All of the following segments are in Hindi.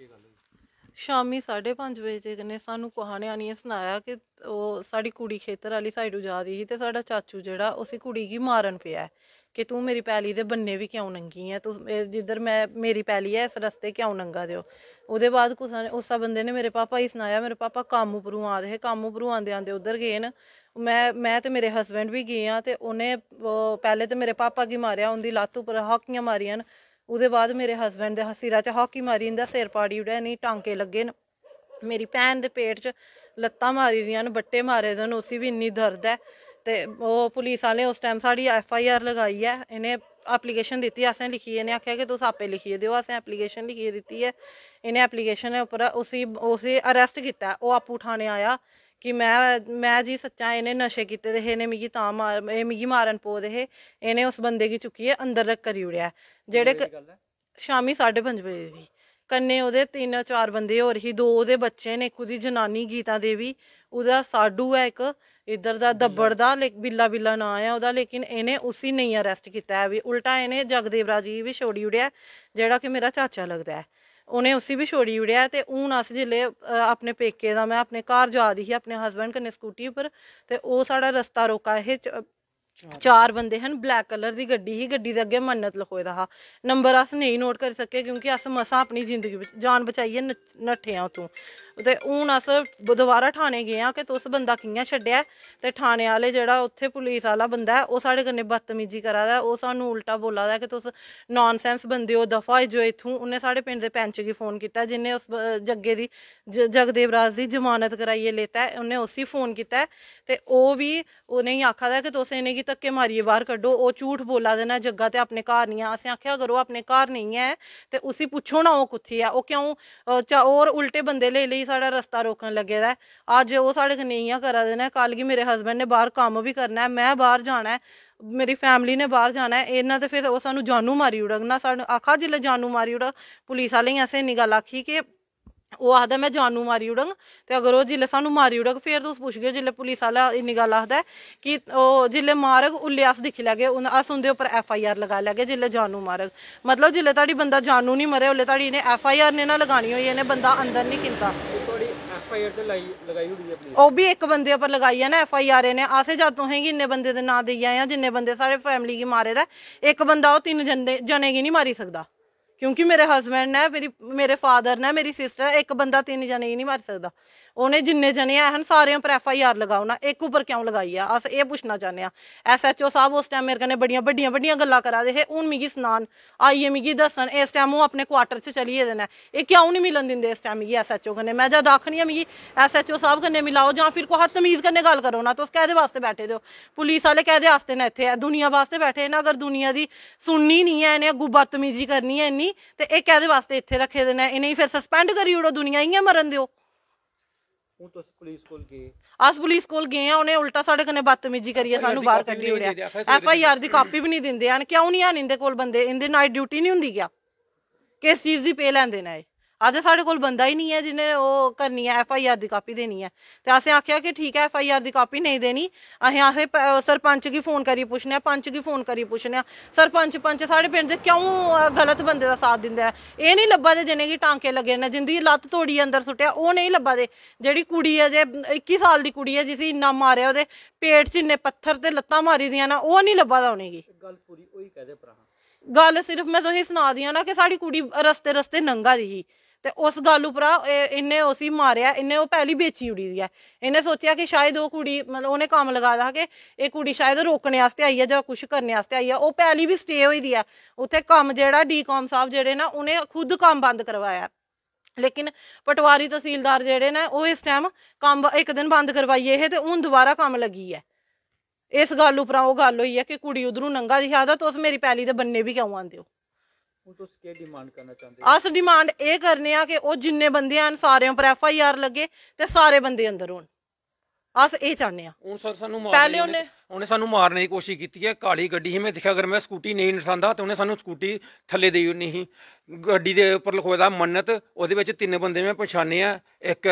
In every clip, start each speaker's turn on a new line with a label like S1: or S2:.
S1: ਕੀ ਗੱਲ ਸ਼ਾਮੀ 5:30 ਵਜੇ ਕਨੇ ਸਾਨੂੰ ਕਹਾਣੀਆਂ ਨਹੀਂ ਸੁਣਾਇਆ ਕਿ ਉਹ ਸਾਡੀ ਕੁੜੀ ਖੇਤਰ ਵਾਲੀ ਸਾਈਡੋਂ ਜਾ ਰਹੀ ਸੀ ਤੇ ਸਾਡਾ ਚਾਚੂ ਜਿਹੜਾ ਉਸੇ ਕੁੜੀ ਕੀ ਮਾਰਨ ਪਿਆ ਕਿ ਤੂੰ ਮੇਰੀ ਪੈਲੀ ਦੇ ਬੰਨੇ ਵੀ ਕਿਉਂ ਨੰਗੀ ਹੈ ਤੂੰ ਜਿੱਧਰ ਮੈਂ ਮੇਰੀ ਪੈਲੀ ਹੈ ਇਸ ਰਸਤੇ ਕਿਉਂ ਨੰਗਾ ਦਿਓ ਉਹਦੇ ਬਾਅਦ ਕੁਸਾ ਨੇ ਉਸਾ ਬੰਦੇ ਨੇ ਮੇਰੇ ਪਾਪਾ ਹੀ ਸੁਣਾਇਆ ਮੇਰੇ ਪਾਪਾ ਕਾਮੂਪਰੂ ਆਦੇ ਹੈ ਕਾਮੂਪਰੂ ਆਂਦੇ ਆਂਦੇ ਉਧਰ ਗਏ ਨਾ ਮੈਂ ਮੈਂ ਤੇ ਮੇਰੇ ਹਸਬੰਡ ਵੀ ਗਏ ਆ ਤੇ ਉਹਨੇ ਪਹਿਲੇ ਤੇ ਮੇਰੇ ਪਾਪਾ ਕੀ ਮਾਰਿਆ ਉਹਦੀ ਲੱਤ ਉੱਪਰ ਹਾਕੀਆਂ ਮਾਰੀਆਂ ਨਾ ਉਹਦੇ ਬਾਅਦ ਮੇਰੇ ਹਸਬੰਡ ਦੇ ਹਸੀਰਾ 'ਚ ਹਾਕੀ ਮਾਰੀ ਇਹਦਾ ਸਿਰ ਪਾੜੀ ਉੜਿਆ ਨਹੀਂ ਟਾਂਕੇ ਲੱਗੇ ਨੇ ਮੇਰੀ ਭੈਣ ਦੇ ਪੇਟ 'ਚ ਲੱਤਾਂ ਮਾਰੀ ਦੀਆਂ ਨੇ ਬੱਟੇ ਮਾਰੇ ਦੇ ਉਸੇ ਵੀ ਇੰਨੀ ਦਰਦ ਹੈ ਤੇ ਉਹ ਪੁਲਿਸ ਵਾਲੇ ਉਸ ਟਾਈਮ ਸਾਡੀ ਐਫ ਆਈ ਆਰ ਲਗਾਈ ਹੈ ਇਹਨੇ ਐਪਲੀਕੇਸ਼ਨ ਦਿੱਤੀ ਲਿਖੀ ਇਹਨੇ ਆਖਿਆ ਕਿ ਤੁਸੀਂ ਆਪੇ ਲਿਖੀ ਦਿਓ देओ ਐਪਲੀਕੇਸ਼ਨ ਲਿਖੀ ਦਿੱਤੀ ਹੈ ਇਹਨੇ ਐਪਲੀਕੇਸ਼ਨ ਦੇ ਉੱਪਰ ਉਸੇ ਉਸੇ ਅਰੈਸਟ ਕੀਤਾ ਉਹ ਆਪੂ ਥਾਣੇ ਆਇਆ ਕਿ ਮੈਂ ਮੈਂ ਜੀ ਸੱਚਾ ਇਹਨੇ ਨਸ਼ੇ ਕੀਤੇ ਦੇ ਇਹਨੇ ਮਿਗੀ ਤਾਂ ਮਾਰ ਇਹ ਮਾਰਨ ਪੋ ਦੇ ਇਹਨੇ ਉਸ ਬੰਦੇ ਕੀ ਚੁੱਕੀ ਹੈ ਅੰਦਰ ਰੱਖ ਕਰੀ ਉੜਿਆ ਜਿਹੜੇ ਸ਼ਾਮੀ 5:30 ਵਜੇ ਦੀ ਕੰਨੇ ਉਹਦੇ ਤਿੰਨ ਚਾਰ ਬੰਦੇ ਹੋਰ ਹੀ ਦੋ ਉਹਦੇ ਬੱਚੇ ਨੇ ਖੁਦ ਹੀ ਜਨਾਨੀ ਗੀਤਾ ਦੇਵੀ ਉਹਦਾ ਸਾਡੂ ਹੈ ਇੱਕ ਇਧਰ ਦਾ ਦੱਬੜ ਦਾ ਲੇਕ ਬਿੱਲਾ ਬਿੱਲਾ ਨਾ ਆਇਆ ਉਹਦਾ ਲੇਕਿਨ ਇਹਨੇ ਉਸੇ ਨਹੀਂ ਅਰੈਸਟ ਕੀਤਾ ਵੀ ਉਲਟਾ ਇਹਨੇ ਜਗਦੇਵ ਰਾਜੀ ਵੀ ਛੋੜੀ ਉੜਿਆ ਜਿਹੜਾ ਕਿ ਮੇਰਾ ਚਾਚਾ ਲੱਗਦਾ ਹੈ ਉਹਨੇ ਉਸੇ ਵੀ ਛੋੜੀ ਉੜਿਆ ਤੇ ਉਹਨ ਅਸ ਜਿਲੇ ਆਪਣੇ ਪੇਕੇ ਦਾ ਮੈਂ ਆਪਣੇ ਘਰ ਜਾ ਦੀ ਸੀ ਆਪਣੇ ਹਸਬੰਡ ਕਨੇ ਸਕੂਟੀ ਉੱਪਰ ਤੇ ਉਹ ਸਾਡਾ ਰਸਤਾ ਰੋਕਾ ਇਹ ਚਾਰ ਬੰਦੇ ਹਨ ਬਲੈਕ ਕਲਰ ਦੀ ਗੱਡੀ ਹੀ ਗੱਡੀ ਦੇ ਅੱਗੇ ਮੰਨਤ ਲਖੋਇ ਰਹਾ ਨੰਬਰ ਅਸ ਨਹੀਂ ਨੋਟ ਕਰ ਸਕੇ ਕਿਉਂਕਿ ਅਸ ਮਸਾ ਆਪਣੀ ਜ਼ਿੰਦਗੀ ਵਿੱਚ ਜਾਨ ਬਚਾਈਏ ਨੱਠੇ ਆ ਤੂੰ ਤੇ ਹੁਣ ਅਸ ਦੁਬਾਰਾ ਥਾਣੇ ਗਏ ਆ ਕਿ ਤੁਸ ਬੰਦਾ ਕਿੰਨਾ ਛੱਡਿਆ ਤੇ ਥਾਣੇ ਵਾਲੇ ਜਿਹੜਾ ਉੱਥੇ ਪੁਲਿਸ ਵਾਲਾ ਬੰਦਾ ਉਹ ਸਾਡੇ ਕੰਨੇ ਬਦਤਮੀਜ਼ੀ ਕਰਾਦਾ ਉਹ ਸਾਨੂੰ ਉਲਟਾ ਬੋਲਾਦਾ ਕਿ ਤੁਸ ਨਾਨਸੈਂਸ ਬੰਦੇ ਹੋ ਦਫਾ ਜੋ ਇਥੋਂ ਉਹਨੇ ਸਾਡੇ ਪਿੰਡ ਦੇ ਪੈਂਚ ਕੀ ਫੋਨ ਕੀਤਾ ਜਿੰਨੇ ਉਸ ਜੱਗੇ ਦੀ ਜਗਦੇਵ ਰਾਜ ਦੀ ਜ਼ਮਾਨਤ ਕਰਾਈਏ ਲੇਤਾ ਉਹਨੇ ਉਸੇ ਫੋਨ ਕੀਤਾ ਤੇ ਉਹ ਵੀ ਉਹਨੇ ਹੀ ਆਖਾਦਾ ਕਿ ਤੁਸ ਇਹਨੇ ਕੀ ਤੱਕੇ ਮਾਰੀਏ ਬਾਹਰ ਕੱਢੋ ਉਹ ਝੂਠ ਬੋਲਾ ਦੇਣਾ ਜੱਗਾ ਤੇ ਆਪਣੇ ਘਰ ਨਹੀਂ ਆ ਅਸੀਂ ਆਖਿਆ ਕਰੋ ਆਪਣੇ ਘਰ ਨਹੀਂ ਹੈ ਤੇ ਉਸੇ ਪੁੱਛੋ ਨਾ ਉਹ ਕਿੱਥੇ ਆ ਉਹ ਕਿਉਂ ਔਰ ਉਲਟੇ ਬੰਦੇ ਲੈ ਲਈ साढ़ा रस्ता रोकन लगे दा ऐ अज्ज साढ़े कन्नै इ'यां करा दे न कल गी मेरे हस्बैंड ने बाह्र कम्म भी करना है मैं बाह्र जाना है मेरी फैमिली ने बाह्र जाना है इ'यां ते फिर ओह् सानूं जानू मारी ओड़ग ना सानूं आक्खा जेल्लै जानू मारी उड़ग पुलिस आह्लें गी असें इन्नी गल्ल आक्खी के ਉਹ ਆਖਦਾ ਮੈਂ ਜਾਨੂ ਮਾਰੀ ਉੜੰਗ ਤੇ ਅਗਰ ਉਹ ਜਿੱਲੇ ਸਾਨੂੰ ਮਾਰੀ ਉੜੰਗ ਫਿਰ ਤੂੰ ਪੁੱਛ ਗਏ ਜਿੱਲੇ ਪੁਲਿਸ ਵਾਲਾ ਇੰਨੀ ਗੱਲ ਆਖਦਾ ਕਿ ਉਹ ਜਿੱਲੇ ਮਾਰਗ ਉਲਿਆਸ ਦਿਖੀ ਲਗੇ ਅਸ ਹੁੰਦੇ ਉੱਪਰ ਐਫ ਆਈ ਆਰ ਲਗਾ ਲਗੇ ਜਿੱਲੇ ਜਾਨੂ ਮਾਰਗ ਮਤਲਬ ਜਿੱਲੇ ਤੁਹਾਡੀ ਬੰਦਾ ਜਾਨੂ ਨਹੀਂ ਮਰੇ ਉੱਲੇ ਤੁਹਾਡੀ ਨੇ ਐਫ ਆਈ ਆਰ ਨੇ ਨਾ ਲਗਾਣੀ ਹੋਈ ਇਹਨੇ ਬੰਦਾ ਅੰਦਰ ਨਹੀਂ ਕੀਤਾ ਉਹ ਵੀ ਇੱਕ ਬੰਦੇ ਉੱਪਰ ਲਗਾਈ ਹੈ ਨਾ ਐਫ ਆਈ ਆਰ ਨੇ ਆਸੇ ਜਾਤੋਂ ਹੈਗੀ ਇੰਨੇ ਬੰਦੇ ਦੇ ਨਾਂ ਦੇਈ ਆਏ ਆ ਜਿੰਨੇ ਬੰਦੇ ਸਾਰੇ ਫੈਮਿਲੀ ਕੀ ਮਾਰੇ ਦਾ ਇੱਕ ਬੰਦਾ ਉਹ ਤਿੰਨ ਜਣੇ ਜਣੇ ਕੀ ਨਹੀਂ ਮਾਰੀ ਸਕਦਾ ਕਿਉਂਕਿ ਮੇਰੇ ਹਸਬੰਡ ਨੇ ਮੇਰੀ ਮੇਰੇ ਫਾਦਰ ਨੇ ਮੇਰੀ ਸਿਸਟਰ ਇੱਕ ਬੰਦਾ ਤਿੰਨ ਜਣੇ ਹੀ ਨਹੀਂ ਮਰ ਸਕਦਾ उन्हें जिन्ने जने हैन सारें पर एफ आई आर लगाओ ना इक उप्पर क्यों लगाई ऐ अस एह् पुच्छना चाह्न्ने आं एस एच ओ साहब उस टाइम मेरे कन्नै बड़ियां बड्डियां बड्डियां करा दे हे हून मिगी सनान आइए मिगी दसन इस टाइम वो अपने क्वार्टर च चली गए न क्यों नहीं मिलन देंगे इस टाइम मिगी एस एच ओ कन्नै में जद आखनी आं मिगी एस एच ओ साहब कन्नै मिलाओ जां फिर कुछ तमीज कन्नै गल्ल करो ना तुम कैह्दे वास्ते बैठे दे हो पुलिस आह्ले कैह्दे आस्ते न इत्थै दुनिया वास्ते बैठे न अगर दुनिया की सुननी नहीं है इन्हें अग्गू बदतमीजी करनी है इन्नी ते एह् कैह्दे वास्ते इत्थै रखे दे न फिर सस्पेंड करी ओड़ो दुनिया इं मरन देओ
S2: ਹੁਣ ਤੁਸੀਂ ਪੁਲਿਸ ਕੋਲ ਗਏ
S1: ਆਸ ਪੁਲਿਸ ਕੋਲ ਗਏ ਆ ਉਹਨੇ ਉਲਟਾ ਸਾਡੇ ਕਨੇ ਬਦਤਮੀਜ਼ੀ ਕਰੀ ਆ ਸਾਨੂੰ ਬਾਹਰ ਕੱਢੀ ਉੜਿਆ ਐਫ ਆਈ ਆਰ ਦੀ ਕਾਪੀ ਵੀ ਨਹੀਂ ਦਿੰਦੇ ਹਨ ਕਿਉਂ ਨਹੀਂ ਆਣ ਇਹਦੇ ਕੋਲ ਬੰਦੇ ਇਹਦੇ ਨਾਈਟ ਡਿਊਟੀ ਨਹੀਂ ਹੁੰਦੀ ਗਿਆ ਕਿਸ ਚੀਜ਼ ਦੀ ਪੇ ਲੈਂਦੇ ਨੇ ਇਹ ਆਦੇ ਸਾਡੇ ਕੋਲ ਬੰਦਾ ਹੀ ਨਹੀਂ ਹੈ ਜਿਹਨੇ ਉਹ ਕਰਨੀ ਹੈ ਐਫ ਆਈ ਆਰ ਦੀ ਕਾਪੀ ਦੇਣੀ ਹੈ ਤੇ ਅਸੀਂ ਆਖਿਆ ਕਿ ਠੀਕ ਹੈ ਐਫ ਆਈ ਆਰ ਦੀ ਕਾਪੀ ਨਹੀਂ ਦੇਣੀ ਅਸੀਂ ਆਸੇ ਸਰਪੰਚ ਕੀ ਫੋਨ ਕਰੀ ਪੁੱਛਨੇ ਆ ਪੰਚ ਕੀ ਫੋਨ ਕਰੀ ਪੁੱਛਨੇ ਆ ਸਰਪੰਚ ਪੰਚ ਸਾਡੇ ਪਿੰਡ ਦੇ ਕਿਉਂ ਗਲਤ ਬੰਦੇ ਦਾ ਸਾਥ ਦਿੰਦਾ ਇਹ ਨਹੀਂ ਲੱਭਾ ਦੇ ਜਿਹਨੇ ਕੀ ਟਾਂਕੇ ਲੱਗੇ ਨੇ ਜਿੰਦੀ ਲੱਤ ਤੋੜੀ ਅੰਦਰ ਸੁਟਿਆ ਉਹ ਨਹੀਂ ਲੱਭਾ ਦੇ ਜਿਹੜੀ ਕੁੜੀ ਹੈ ਜੇ 21 ਸਾਲ ਦੀ ਕੁੜੀ ਹੈ ਜਿਸੀ ਇੰਨਾ ਮਾਰਿਆ ਉਹਦੇ ਪੇਟ 'ਚ ਇੰਨੇ ਪੱਥਰ ਤੇ ਲੱਤਾਂ ਮਾਰੀ ਦੀਆਂ ਨਾ ਉਹ ਨਹੀਂ ਲੱਭਾ ਦਾ ਉਹਨੇ ਕੀ ਗੱਲ
S2: ਪੂਰੀ ਉਹੀ ਕਹਦੇ ਭਰਾ
S1: ਗੱਲ ਸਿਰਫ ਮੈਂ ਤੁਹੀ ਸੁਣਾ ਦਿਆਂ ਨਾ ਕਿ ਸਾਡੀ ਕੁੜੀ ਰਸਤੇ ਰਸਤੇ ਨੰਗਾ ਦੀ ਸੀ ਤੇ ਉਸ ਗੱਲ ਉਪਰਾ ਇਹਨੇ ਉਸੀ ਮਾਰਿਆ ਇਹਨੇ ਉਹ ਪਹਿਲੀ ਵੇਚੀ ਉੜੀ ਦੀ ਹੈ ਇਹਨੇ ਸੋਚਿਆ ਕਿ ਸ਼ਾਇਦ ਉਹ ਕੁੜੀ ਮਤਲਬ ਉਹਨੇ ਕੰਮ ਲਗਾਦਾ ਕਿ ਇਹ ਕੁੜੀ ਸ਼ਾਇਦ ਰੋਕਣ ਵਾਸਤੇ ਆਈ ਹੈ ਜਾਂ ਕੁਝ ਕਰਨ ਵਾਸਤੇ ਆਈ ਹੈ ਉਹ ਪਹਿਲੀ ਵੀ ਸਟੇ ਹੋਈ ਦੀ ਹੈ ਉੱਥੇ ਕੰਮ ਜਿਹੜਾ ਡੀਕਾਮ ਸਾਹਿਬ ਜਿਹੜੇ ਨਾ ਉਹਨੇ ਖੁਦ ਕੰਮ ਬੰਦ ਕਰਵਾਇਆ ਲੇਕਿਨ ਪਟਵਾਰੀ ਤਹਿਸੀਲਦਾਰ ਜਿਹੜੇ ਨੇ ਉਹ ਇਸ ਟਾਈਮ ਕੰਮ ਇੱਕ ਦਿਨ ਬੰਦ ਕਰਵਾਈਏ ਇਹ ਤੇ ਹੁਣ ਦੁਬਾਰਾ ਕੰਮ ਲੱਗੀ ਹੈ ਇਸ ਗੱਲ ਉਪਰ ਉਹ ਗੱਲ ਹੋਈ ਹੈ ਕਿ ਕੁੜੀ ਉਧਰੋਂ ਨੰਗਾ ਦਿਖਾਦਾ ਤੁਸੀਂ ਉਸ ਮੇਰੀ ਪੈਲੀ ਦੇ ਬੰਨੇ ਵੀ ਕਿਉਂ ਆਂਦੇ ਹੋ
S2: ਅਸ ਡਿਮਾਂਡ ਕਰਨਾ
S1: ਚਾਹੁੰਦੇ ਡਿਮਾਂਡ ਇਹ ਕਰਨੇ ਆ ਕਿ ਉਹ ਜਿੰਨੇ ਬੰਦੇ ਆਨ ਸਾਰਿਆਂ ਪਰ ਐਫ ਆਈ ਆਰ ਲੱਗੇ ਤੇ ਸਾਰੇ ਬੰਦੇ ਅੰਦਰ ਹੋਣ ਅਸ ਇਹ ਚਾਹੁੰਦੇ ਆ ਹੁਣ ਸਰ ਸਾਨੂੰ ਮਾਰ ਪਹਿਲੇ ਉਹਨੇ
S3: ਉਹਨੇ ਸਾਨੂੰ ਮਾਰਨ ਦੀ ਕੋਸ਼ਿਸ਼ ਕੀਤੀ ਹੈ ਕਾਲੀ ਗੱਡੀ ਹੀ ਮੈਂ ਦੇਖਿਆ ਅਗਰ ਮੈਂ ਸਕੂਟੀ ਨਹੀਂ ਨਸਾਂਦਾ ਤੇ ਉਹਨੇ ਸਾਨੂੰ ਸਕੂਟੀ ਥੱਲੇ ਦੇਈ ਨਹੀਂ ਗੱਡੀ ਦੇ ਉੱਪਰ ਲਿਖੋਇਆ ਦਾ ਮੰਨਤ ਉਹਦੇ ਵਿੱਚ ਤਿੰਨ ਬੰਦੇ ਮੈਂ ਪਛਾਣੇ ਆ ਇੱਕ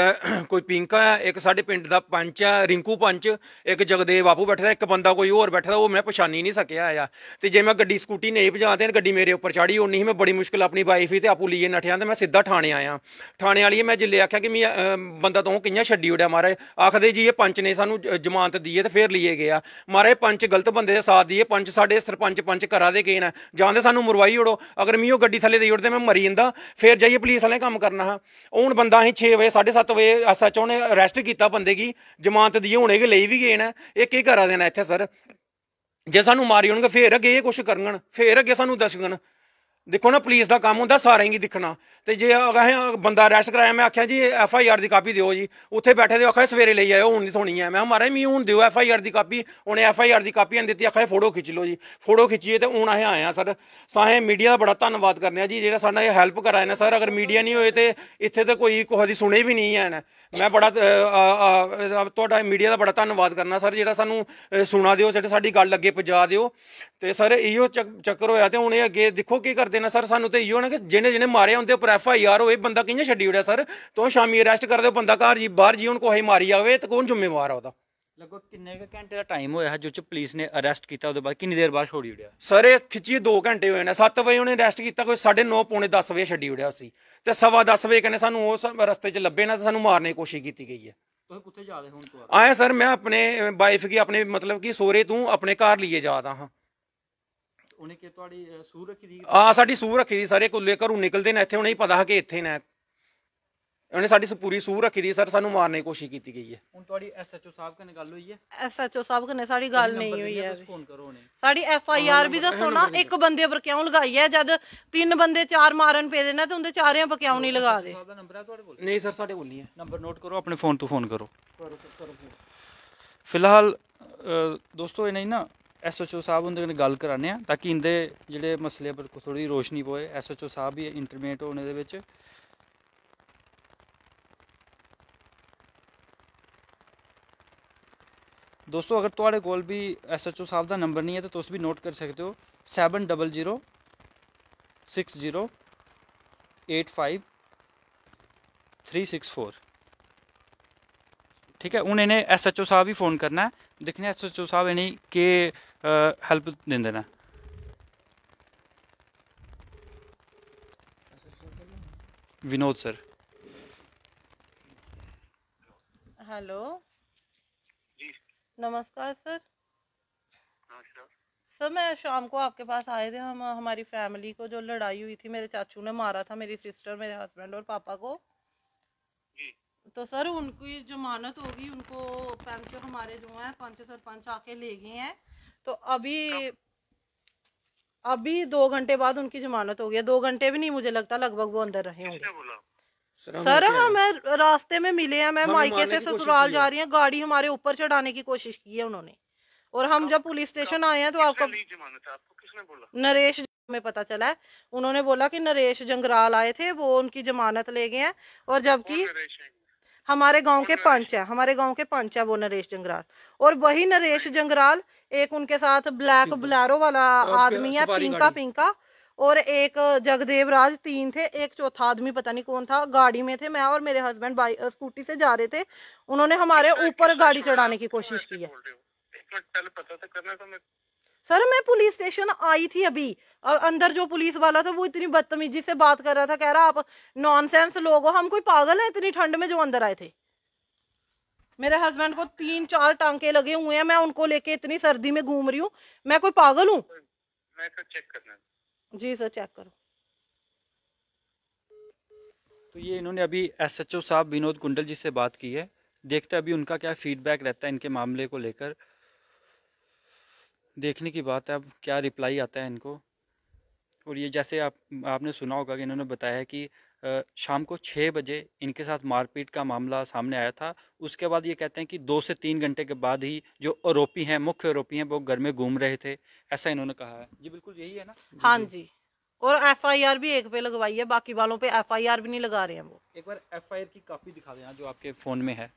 S3: ਕੋਈ ਪਿੰਕਾ ਆ ਇੱਕ ਸਾਡੇ ਪਿੰਡ ਦਾ ਪੰਚ ਆ ਰਿੰਕੂ ਪੰਚ ਇੱਕ ਜਗਦੇਵ ਬਾਪੂ ਬੈਠਦਾ ਇੱਕ ਬੰਦਾ ਕੋਈ ਹੋਰ ਬੈਠਦਾ ਉਹ ਮੈਂ ਪਛਾਣੀ ਨਹੀਂ ਸਕਿਆ ਆ ਤੇ ਜੇ ਮੈਂ ਗੱਡੀ ਸਕੂਟੀ ਨਹੀਂ ਭਜਾਉਂਦੇ ਤੇ ਗੱਡੀ ਮੇਰੇ ਉੱਪਰ ਚੜੀ ਉਹ ਨਹੀਂ ਮੈਂ ਬੜੀ ਮੁਸ਼ਕਲ ਆਪਣੀ ਵਾਈਫ ਹੀ ਤੇ ਆਪੂ ਲਈਏ ਨਠਿਆਂ ਤੇ ਮੈਂ ਸਿੱਧਾ ਥਾਣੇ ਆਇਆ ਥਾਣੇ ਵਾਲੀ ਮੈਂ ਜਿੱਲੇ ਆਖਿਆ ਕਿ ਮੈਂ ਬੰਦਾ ਤੋਂ ਕਿੰਨਾ ਛੱਡੀ ਉੜਿਆ ਮਾਰੇ ਆਖਦੇ ਜੀ ਇਹ ਪੰਚ ਨੇ ਸਾਨੂੰ ਜ਼ਮਾਨਤ ਦਈਏ ਤੇ ਫੇਰ ਲਈਏ ਗਿਆ ਮਾਰੇ ਪੰਚ ਗਲਤ ਬੰਦੇ ਦੇ ਸਾਥ ਦਈਏ ਪੰਚ ਸਾਡੇ ਸਰਪੰਚ ਪੰਚ ਘਰਾਂ ਦੇ ਗਏ ਨਾ ਜਾਂਦੇ ਸਾਨੂੰ ਮਰਵਾਈ ਓੜੋ ਅਗਰ ਮੀਓ ਗੱਡੀ ਥੱਲੇ ਦੇ ਓੜਦੇ ਮੈਂ ਮਰੀ ਜਾਂਦਾ ਫੇਰ ਜਾਈਏ ਪੁਲਿਸ ਵਾਲੇ ਕੰਮ ਕਰਨਾ ਹਾਂ ਹੁਣ ਬੰਦਾ ਅਸੀਂ 6 ਵਜੇ 7:30 ਵਜੇ ਐਸਐਚਓ ਨੇ ਅਰੈਸਟ ਕੀਤਾ ਬੰਦੇ ਕੀ ਜ਼ਮਾਨਤ ਦੀ ਹੁਣ ਇਹ ਲਈ ਵੀ ਗਏ ਨਾ ਇਹ ਕੀ ਕਰਾ ਦੇਣਾ ਇੱਥੇ ਸਰ ਜੇ ਸਾਨੂੰ ਮਾਰੀ ਹੋਣਗੇ ਫੇਰ ਅੱਗੇ ਇਹ ਕੁਝ ਕਰਨਗਣ ਫੇਰ ਅੱਗੇ ਸਾਨੂੰ ਦੱਸਣ ਦੇਖੋ ਨਾ ਪੁਲਿਸ ਦਾ ਕੰਮ ਹੁੰਦਾ ਸਾਰਿਆਂ ਹੀ ਦਿਖਣਾ ਤੇ ਜੇ ਅਗਾਹ ਬੰਦਾ ਅਰੈਸਟ ਕਰਾਇਆ ਮੈਂ ਆਖਿਆ ਜੀ ਐਫ ਆਈ ਆਰ ਦੀ ਕਾਪੀ ਦਿਓ ਜੀ ਉੱਥੇ ਬੈਠੇ ਦੇ ਆਖਿਆ ਸਵੇਰੇ ਲਈ ਆਇਓ ਹੁਣ ਨਹੀਂ ਥੋਣੀ ਐ ਮੈਂ ਮਾਰੇ ਮੀ ਹੁਣ ਦਿਓ ਐਫ ਆਈ ਆਰ ਦੀ ਕਾਪੀ ਉਹਨੇ ਐਫ ਆਈ ਆਰ ਦੀ ਕਾਪੀ ਆਂ ਦਿੱਤੀ ਆਖਿਆ ਫੋਟੋ ਖਿੱਚ ਲਓ ਜੀ ਫੋਟੋ ਖਿੱਚੀਏ ਤੇ ਹੁਣ ਆਹ ਆ ਸਰ ਸਾਹੇ ਮੀਡੀਆ ਦਾ ਬੜਾ ਧੰਨਵਾਦ ਕਰਨੇ ਆ ਜੀ ਜਿਹੜਾ ਸਾਡਾ ਇਹ ਹੈਲਪ ਕਰਾਇਆ ਨਾ ਸਰ ਅਗਰ ਮੀਡੀਆ ਨਹੀਂ ਹੋਏ ਤੇ ਇੱਥੇ ਤਾਂ ਕੋਈ ਕੋਈ ਦੀ ਸੁਣੇ ਵੀ ਨਹੀਂ ਆਣਾ ਮੈਂ ਬੜਾ ਤੁਹਾਡਾ ਮੀਡੀਆ ਦਾ ਬੜਾ ਧੰਨਵਾਦ ਕਰਨਾ ਸਰ ਜਿਹੜਾ ਸਾਨੂੰ ਸੁਣਾ ਦਿਓ ਸਾਡੀ ਗੱਲ ਅੱਗੇ ਪਹੁੰਚਾ ਦਿਓ ਤੇ ਸਰ ਇਹੋ ਚੱਕਰ ਹੋਇਆ ਤੇ ਹੁਣ ਇਹ ਅੱਗੇ ਦੇਖੋ ਕੀ ਕਰਦੇ ਕਰਦੇ ਨੇ ਸਰ ਸਾਨੂੰ ਤੇ ਇਹ ਹੋਣਾ ਕਿ ਜਿਹਨੇ ਜਿਹਨੇ ਮਾਰੇ ਹੁੰਦੇ ਉੱਪਰ ਐਫ ਆਈ ਆਰ ਹੋਏ ਬੰਦਾ ਕਿੰਨੇ ਛੱਡੀ ਉੜਿਆ ਸਰ ਤੋਂ ਸ਼ਾਮੀ ਅਰੈਸਟ ਕਰਦੇ ਬੰਦਾ ਘਰ ਜੀ ਬਾਹਰ ਜੀ ਉਹਨ ਕੋਈ ਮਾਰੀ ਜਾਵੇ ਤੇ ਕੌਣ ਜ਼ਿੰਮੇਵਾਰ ਆ ਉਹਦਾ ਲੱਗੋ
S2: ਕਿੰਨੇ ਕ ਘੰਟੇ ਦਾ
S3: ਟਾਈਮ ਹੋਇਆ ਜੋ ਚ ਪੁਲਿਸ ਨੇ ਅਰੈਸਟ ਕੀਤਾ ਉਹਦੇ ਬਾਅਦ ਕਿੰਨੀ ਦੇਰ ਬਾਅਦ ਛੋੜੀ ਉੜਿਆ ਸਰ ਇਹ ਖਿੱਚੀ 2 ਘੰਟੇ ਹੋਏ ਨੇ 7 ਵਜੇ ਉਹਨੇ ਅਰੈਸਟ ਕੀਤਾ ਕੋਈ 9:30 ਪੌਣੇ 10 ਵਜੇ ਛੱਡੀ ਉੜਿਆ ਸੀ ਤੇ ਸਵਾ 10 ਵਜੇ ਕਹਿੰਦੇ ਸਾਨੂੰ ਉਸ ਰਸਤੇ 'ਚ ਲੱਭੇ ਨਾ ਤੇ ਸਾਨੂੰ ਮਾਰਨੇ ਦੀ ਕੋਸ਼ਿਸ਼ ਕੀਤੀ ਗਈ ਹੈ
S2: ਤੁਸੀਂ ਕਿੱਥੇ ਜਾ ਰਹੇ ਹੁਣ
S3: ਤੋਂ ਆਇਆ ਸਰ ਮੈਂ ਆਪਣੇ ਵਾਈਫ ਕੀ ਆਪਣੇ ਮਤਲਬ ਕਿ ਸੋਰੇ ਤੋਂ ਆਪਣੇ ਘਰ ਲਈਏ ਜਾਦਾ ਹਾਂ
S2: ਉਹਨੇ ਕਿ ਤੁਹਾਡੀ ਸੂ ਰੱਖੀ ਦੀ
S3: ਆ ਸਾਡੀ ਸੂਰ ਰੱਖੀ ਦੀ ਸਾਰੇ ਕੁੱਲੇ ਘਰੋਂ ਨਿਕਲਦੇ ਨੇ ਇੱਥੇ ਉਹਨੇ ਹੀ ਪਤਾ ਕਿ ਇੱਥੇ ਨੇ ਉਹਨੇ ਸਾਡੀ ਪੂਰੀ ਸੂਰ ਰੱਖੀ ਦੀ ਸਰ ਸਾਨੂੰ ਮਾਰਨੇ ਦੀ ਕੋਸ਼ਿਸ਼ ਕੀਤੀ ਗਈ ਹੈ
S1: ਹੁਣ
S2: ਤੁਹਾਡੀ ਐਸਐਚਓ ਸਾਹਿਬ ਕਨੇ ਗੱਲ ਹੋਈ ਹੈ
S1: ਐਸਐਚਓ ਸਾਹਿਬ ਕਨੇ ਸਾਡੀ ਗੱਲ ਨਹੀਂ ਹੋਈ ਹੈ ਫੋਨ ਕਰੋ ਉਹਨੇ ਸਾਡੀ ਐਫਆਈਆਰ ਵੀ ਦੱਸੋ ਨਾ ਇੱਕ ਬੰਦੇ ਪਰ ਕਿਉਂ ਲਗਾਈ ਹੈ ਜਦ ਤਿੰਨ ਬੰਦੇ ਚਾਰ ਮਾਰਨ ਪੇ ਦੇ ਨਾ ਤੇ ਉਹਦੇ ਚਾਰਿਆਂ ਪਰ ਕਿਉਂ ਨਹੀਂ ਲਗਾ ਦੇ
S2: ਨਹੀਂ ਸਰ ਸਾਡੇ ਕੋਲ ਨਹੀਂ ਹੈ ਨੰਬਰ ਨੋਟ ਕਰੋ ਆਪਣੇ ਫੋਨ ਤੋਂ ਫੋਨ ਕਰੋ ਫਿਲਹਾਲ ਦੋਸਤੋ ਇਹ ਨਹੀਂ ਨਾ ਐਸਐਚਓ ਸਾਹਿਬ ਉਹਨਾਂ ਨਾਲ ਗੱਲ ਕਰਾਣੇ ਆ ਤਾਂ ਕਿ ਇਹਦੇ ਜਿਹੜੇ ਮਸਲੇ ਪਰ ਥੋੜੀ ਰੋਸ਼ਨੀ ਪਵੇ ਐਸਐਚਓ ਸਾਹਿਬ ਵੀ ਇੰਟਰਮੇਟ ਹੋਣੇ ਦੇ ਵਿੱਚ ਦੋਸਤੋ ਅਗਰ ਤੁਹਾਡੇ ਕੋਲ ਵੀ ਐਸਐਚਓ ਸਾਹਿਬ ਦਾ ਨੰਬਰ ਨਹੀਂ ਹੈ ਤਾਂ ਤੁਸੀਂ ਵੀ ਨੋਟ ਕਰ ਸਕਦੇ ਹੋ 700 60 364 ਠੀਕ ਹੈ ਹੁਣ ਇਹਨੇ ਐਸਐਚਓ ਸਾਹਿਬ ਵੀ ਫੋਨ ਕਰਨਾ ਹੈ ਦੇਖਣਾ ਐਸਐਚਓ ਸਾਹਿਬ ਇਹਨੇ ਕਿ हेल्प दिंदे न विनोद सर
S1: हेलो नमस्कार सर सर मैं शाम को आपके पास आए थे हम हमारी फैमिली को जो लड़ाई हुई थी मेरे चाचू ने मारा था मेरी सिस्टर मेरे हस्बैंड और पापा को तो सर उनकी जमानत होगी उनको पंच हमारे जो हैं पंच सरपंच आके ले गए हैं तो अभी अभी दो घंटे बाद उनकी जमानत हो गई दो घंटे भी नहीं मुझे लगता लगभग वो अंदर रहे होंगे सर हमें रास्ते में मिले हैं मैं मायके से ससुराल जा रही है गाड़ी हमारे ऊपर चढ़ाने की कोशिश की है उन्होंने और हम जब पुलिस स्टेशन आए हैं तो आपका आपको नरेश में पता चला है उन्होंने बोला कि नरेश जंगराल आए थे वो उनकी जमानत ले गए हैं और जबकि हमारे गांव के पंच है हमारे गांव के पंच है वो नरेश जंगराल और वही नरेश जंगराल एक उनके साथ ब्लैक ब्लैरो वाला आदमी है पिंका पिंका और एक जगदेव राज तीन थे एक चौथा आदमी पता नहीं कौन था गाड़ी में थे मैं और मेरे हस्बैंड बाइक स्कूटी से जा रहे थे उन्होंने हमारे ऊपर गाड़ी चढ़ाने की कोशिश की है सर मैं पुलिस स्टेशन आई थी अभी अंदर जो पुलिस वाला था वो इतनी बदतमीजी से बात कर रहा था कह रहा आप नॉनसेंस लोग हो हम कोई पागल हैं इतनी ठंड में जो अंदर आए थे मेरे हस्बैंड को तीन चार टांके लगे हुए हैं मैं उनको लेके इतनी सर्दी में घूम रही हूँ मैं कोई पागल हूँ तो जी सर चेक करो
S2: तो ये इन्होंने अभी एसएचओ साहब विनोद कुंडल जी से बात की है देखते अभी उनका क्या फीडबैक रहता है इनके मामले को लेकर देखने की बात है अब क्या रिप्लाई आता है इनको और ये जैसे आप आपने सुना होगा कि इन्होंने बताया कि शाम को छः बजे इनके साथ मारपीट का मामला सामने आया था उसके बाद ये कहते हैं कि दो से तीन घंटे के बाद ही जो आरोपी हैं मुख्य आरोपी हैं वो घर में घूम रहे थे ऐसा इन्होंने कहा है जी बिल्कुल यही है
S1: ना हाँ जी और एफआईआर भी एक पे लगवाई है बाकी वालों पे एफआईआर भी नहीं लगा रहे हैं वो
S2: एक बार आर की कापी दिखा दें जो आपके फ़ोन में है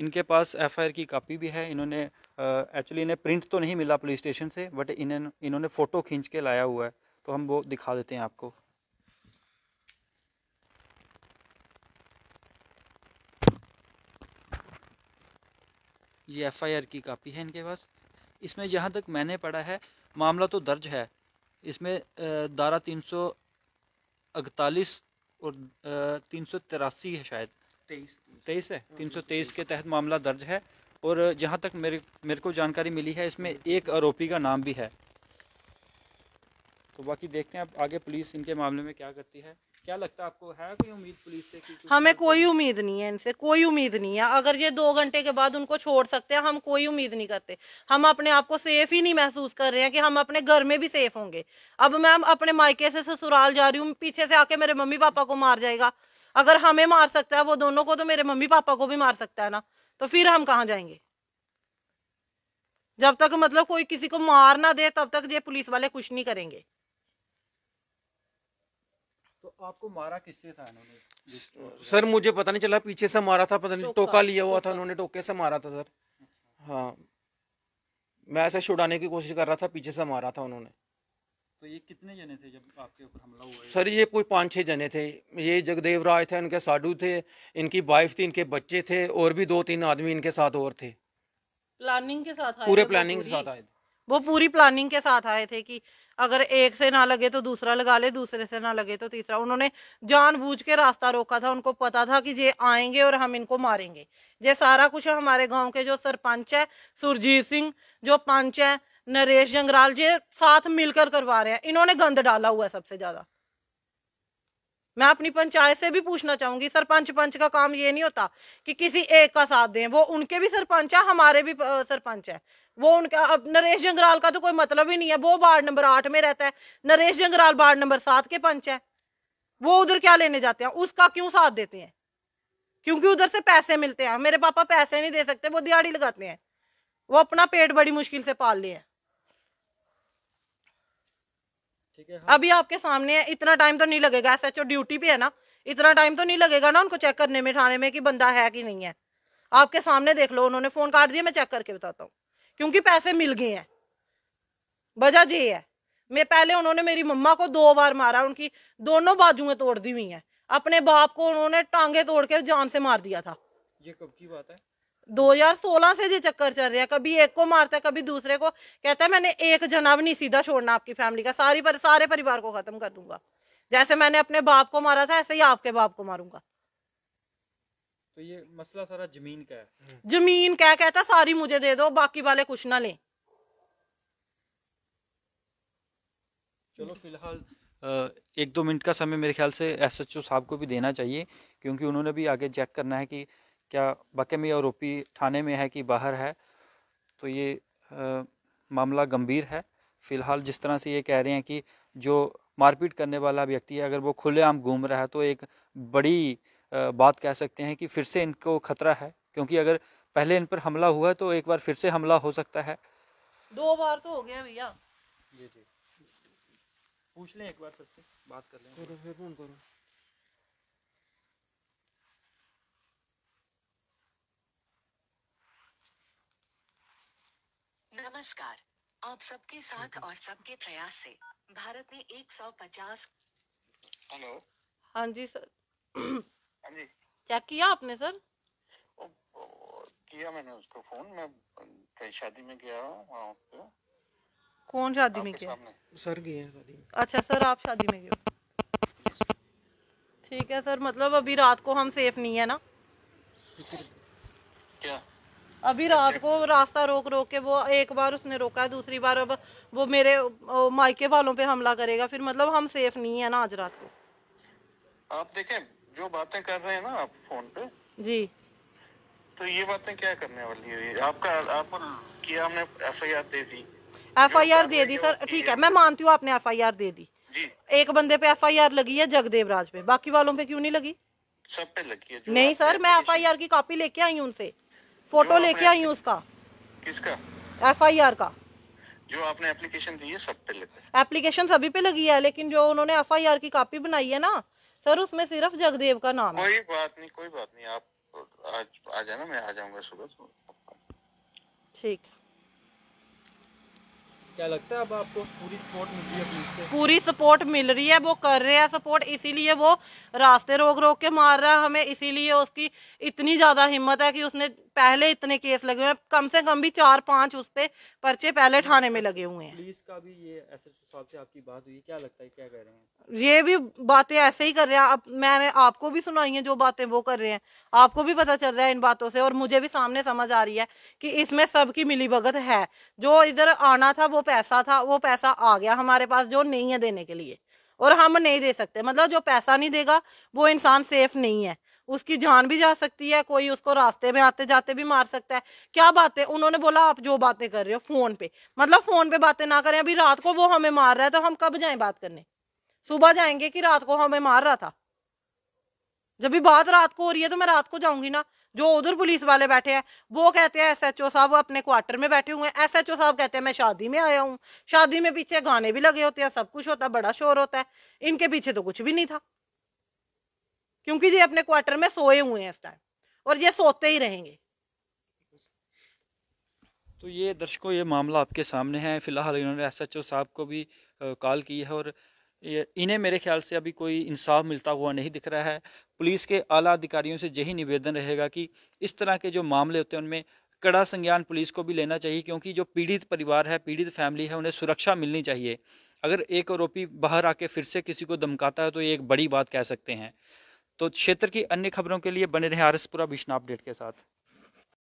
S2: इनके पास आर की कापी भी है इन्होंने एक्चुअली इन्हें प्रिंट तो नहीं मिला पुलिस स्टेशन से बट इन्हें इन्होंने फ़ोटो खींच के लाया हुआ है तो हम वो दिखा देते हैं आपको ये एफ की कापी है इनके पास इसमें जहाँ तक मैंने पढ़ा है मामला तो दर्ज है इसमें दारा तीन सौ और तीन सौ तिरासी है शायद तेईस तेईस है हाँ, तीन सौ तेईस के तहत मामला दर्ज है और जहाँ तक मेरे मेरे को जानकारी मिली है इसमें एक आरोपी का नाम भी है तो बाकी देखते हैं अब आगे पुलिस इनके मामले में क्या करती है क्या लगता है आपको है कोई उम्मीद पुलिस से
S1: कि हमें कोई उम्मीद नहीं है इनसे कोई उम्मीद नहीं है अगर ये दो घंटे के बाद उनको छोड़ सकते हैं हम कोई उम्मीद नहीं करते हम अपने आप को सेफ ही नहीं महसूस कर रहे हैं कि हम अपने घर में भी सेफ होंगे अब मैम अपने मायके से ससुराल जा रही हूँ पीछे से आके मेरे मम्मी पापा को मार जाएगा अगर हमें मार सकता है वो दोनों को तो मेरे मम्मी पापा को भी मार सकता है ना तो फिर हम कहाँ जाएंगे जब तक मतलब कोई किसी को मार ना दे तब तक ये पुलिस वाले कुछ नहीं करेंगे
S2: तो आपको मारा किससे था इन्होंने
S3: सर मुझे पता नहीं चला पीछे से मारा था पता नहीं टोका लिया हुआ था उन्होंने टोके से मारा था सर अच्छा। हाँ मैं ऐसे छुड़ाने की कोशिश कर रहा था पीछे से मारा था उन्होंने
S2: तो ये कितने जने थे
S3: जब आपके ऊपर हमला हुआ सर ये कोई पाँच छः जने थे ये जगदेव राय थे उनके साधु थे इनकी वाइफ थी इनके बच्चे थे और भी दो तीन आदमी इनके साथ और थे
S1: प्लानिंग के साथ पूरे प्लानिंग के साथ आए थे वो पूरी प्लानिंग के साथ आए थे कि अगर एक से ना लगे तो दूसरा लगा ले दूसरे से ना लगे तो तीसरा उन्होंने जानबूझ के रास्ता रोका था उनको पता था कि ये आएंगे और हम इनको मारेंगे ये सारा कुछ हमारे गांव के जो सरपंच है सुरजीत सिंह जो पंच है नरेश जंगराल ये साथ मिलकर करवा रहे हैं इन्होंने गंद डाला हुआ है सबसे ज़्यादा मैं अपनी पंचायत से भी पूछना चाहूंगी सरपंच पंच का काम ये नहीं होता कि किसी एक का साथ दें वो उनके भी सरपंच है हमारे भी सरपंच है वो उनका अब नरेश जंगराल का तो कोई मतलब ही नहीं है वो वार्ड नंबर आठ में रहता है नरेश जंगराल वार्ड नंबर सात के पंच है वो उधर क्या लेने जाते हैं उसका क्यों साथ देते हैं क्योंकि उधर से पैसे मिलते हैं मेरे पापा पैसे नहीं दे सकते वो दिहाड़ी लगाते हैं वो अपना पेट बड़ी मुश्किल से पाल लिया हाँ। अभी आपके सामने इतना टाइम तो नहीं लगेगा एस एच ड्यूटी पे है ना इतना टाइम तो नहीं लगेगा ना उनको चेक करने में थाने में कि बंदा है कि नहीं है आपके सामने देख लो उन्होंने फोन काट दिया मैं चेक करके बताता हूँ क्योंकि पैसे मिल गए हैं वजह ये है मैं पहले उन्होंने मेरी मम्मा को दो बार मारा उनकी दोनों बाजुएं तोड़ दी हुई हैं अपने बाप को उन्होंने टांगे तोड़ के जान से मार दिया था
S2: ये कब की बात है
S1: 2016 से ये चक्कर चल रहा है कभी एक को मारता है कभी दूसरे को कहता है मैंने एक जना भी नहीं सीधा छोड़ना आपकी फैमिली का सारी पर, सारे परिवार को खत्म कर दूंगा जैसे मैंने अपने बाप को मारा था ऐसे ही आपके बाप को मारूंगा
S2: तो ये मसला सारा जमीन का है
S1: जमीन क्या कहता सारी मुझे दे दो बाकी वाले कुछ ना ले
S2: चलो फिलहाल एक दो मिनट का समय मेरे ख्याल से एस एच ओ साहब को भी देना चाहिए क्योंकि उन्होंने भी आगे चेक करना है कि क्या वाकई में आरोपी थाने में है कि बाहर है तो ये आ, मामला गंभीर है फ़िलहाल जिस तरह से ये कह रहे हैं कि जो मारपीट करने वाला व्यक्ति है अगर वो खुलेआम घूम रहा है तो एक बड़ी बात कह सकते हैं कि फिर से इनको खतरा है क्योंकि अगर पहले इन पर हमला हुआ तो एक बार फिर से हमला हो सकता है
S1: दो बार तो हो गया भैया
S2: पूछ लें एक बार सबसे बात कर लें करो फिर फोन
S3: करो नमस्कार आप सबके साथ और सबके प्रयास से
S1: भारत सौ 150 हेलो हाँ जी सर हाँ जी चेक किया आपने सर
S2: किया मैंने उसको फोन मैं
S1: कई शादी में गया वहाँ कौन शादी में गया सर गए अच्छा सर आप शादी में गए ठीक है सर मतलब अभी रात को हम सेफ नहीं है ना क्या अभी रात को रास्ता रोक रोक के वो एक बार उसने रोका है दूसरी बार अब वो मेरे मायके वालों पे हमला करेगा फिर मतलब हम सेफ नहीं है ना आज रात को
S2: आप देखें जो बातें कर रहे हैं ना आप फोन पे जी तो ये बातें क्या करने वाली है आपका आप हाँ। किया हमने एफ आई आर दे दी
S1: एफ आई आर दे दी सर ठीक है मैं मानती हूँ आपने एफ आई आर दे दी जी एक बंदे पे एफ आई आर लगी है जगदेव राज पे बाकी वालों पे क्यों नहीं लगी
S3: सब पे लगी है
S1: नहीं सर मैं एफ आई आर की कॉपी लेके आई उनसे फोटो लेके आई हूँ उसका किसका एफ आई आर का
S3: जो आपने एप्लीकेशन दी है सब पे लगी
S1: एप्लीकेशन सभी पे लगी है लेकिन जो उन्होंने एफ आई आर की कॉपी बनाई है ना सर उसमें सिर्फ जगदेव का नाम कोई
S3: है कोई बात नहीं कोई बात नहीं आप आज आ जाना मैं आ जाऊंगा सुबह
S2: ठीक क्या लगता है अब आपको पूरी सपोर्ट मिल रही है पुलिस
S1: से पूरी सपोर्ट मिल रही है वो कर रहे हैं सपोर्ट इसीलिए वो रास्ते रोक रोक के मार रहा है हमें इसीलिए उसकी इतनी ज़्यादा हिम्मत है कि उसने पहले इतने केस लगे हुए हैं कम से कम भी चार पाँच उस पर पर्चे पहले थाने में लगे हुए
S2: हैं पुलिस का भी ये से आपकी बात हुई क्या लगता है क्या कर रहे
S1: हैं ये भी बातें ऐसे ही कर रहे हैं अब मैंने आपको भी सुनाई है जो बातें वो कर रहे हैं आपको भी पता चल रहा है इन बातों से और मुझे भी सामने समझ आ रही है कि इसमें सबकी मिली भगत है जो इधर आना था वो पैसा था वो पैसा आ गया हमारे पास जो नहीं है देने के लिए और हम नहीं दे सकते मतलब जो पैसा नहीं देगा वो इंसान सेफ नहीं है उसकी जान भी जा सकती है कोई उसको रास्ते में आते जाते भी मार सकता है क्या बातें उन्होंने बोला आप जो बातें कर रहे हो फोन पे मतलब फोन पे बातें ना करें अभी रात को वो हमें मार रहा है तो हम कब जाए बात करने सुबह जाएंगे कि रात को हमें मार रहा था जब भी बात रात को हो रही है तो मैं रात को जाऊंगी ना जो उधर पुलिस वाले बैठे हैं वो कहते हैं एसएचओ साहब अपने क्वार्टर में बैठे हुए हैं एसएचओ साहब कहते हैं मैं शादी में आया हूँ शादी में पीछे गाने भी लगे होते हैं सब कुछ होता है बड़ा शोर होता है इनके पीछे तो कुछ भी नहीं था क्योंकि ये अपने क्वार्टर में सोए हुए हैं इस टाइम और ये सोते ही रहेंगे
S2: तो ये दर्शकों ये मामला आपके सामने है फिलहाल इन्होंने एसएचओ साहब को भी कॉल की है और इन्हें मेरे ख्याल से अभी कोई इंसाफ मिलता हुआ नहीं दिख रहा है पुलिस के आला अधिकारियों से यही निवेदन रहेगा कि इस तरह के जो मामले होते हैं उनमें कड़ा संज्ञान पुलिस को भी लेना चाहिए क्योंकि जो पीड़ित परिवार है पीड़ित फैमिली है उन्हें सुरक्षा मिलनी चाहिए अगर एक आरोपी बाहर आके फिर से किसी को धमकाता है तो ये एक बड़ी बात कह सकते हैं तो क्षेत्र की अन्य खबरों के लिए बने रहें एसपुरा बिश्ना अपडेट के साथ